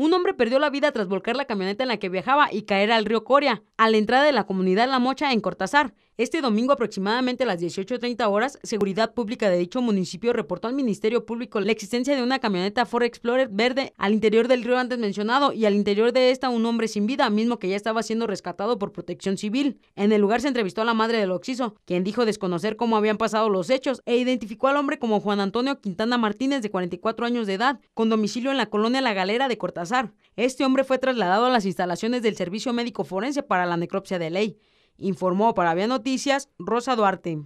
Un hombre perdió la vida tras volcar la camioneta en la que viajaba y caer al río Coria, a la entrada de la comunidad La Mocha en Cortázar. Este domingo aproximadamente a las 18.30 horas, Seguridad Pública de dicho municipio reportó al Ministerio Público la existencia de una camioneta Ford Explorer verde al interior del río antes mencionado y al interior de esta un hombre sin vida, mismo que ya estaba siendo rescatado por protección civil. En el lugar se entrevistó a la madre del occiso, quien dijo desconocer cómo habían pasado los hechos e identificó al hombre como Juan Antonio Quintana Martínez de 44 años de edad, con domicilio en la colonia La Galera de Cortázar. Este hombre fue trasladado a las instalaciones del Servicio Médico Forense para la necropsia de ley. Informó para Vía Noticias Rosa Duarte.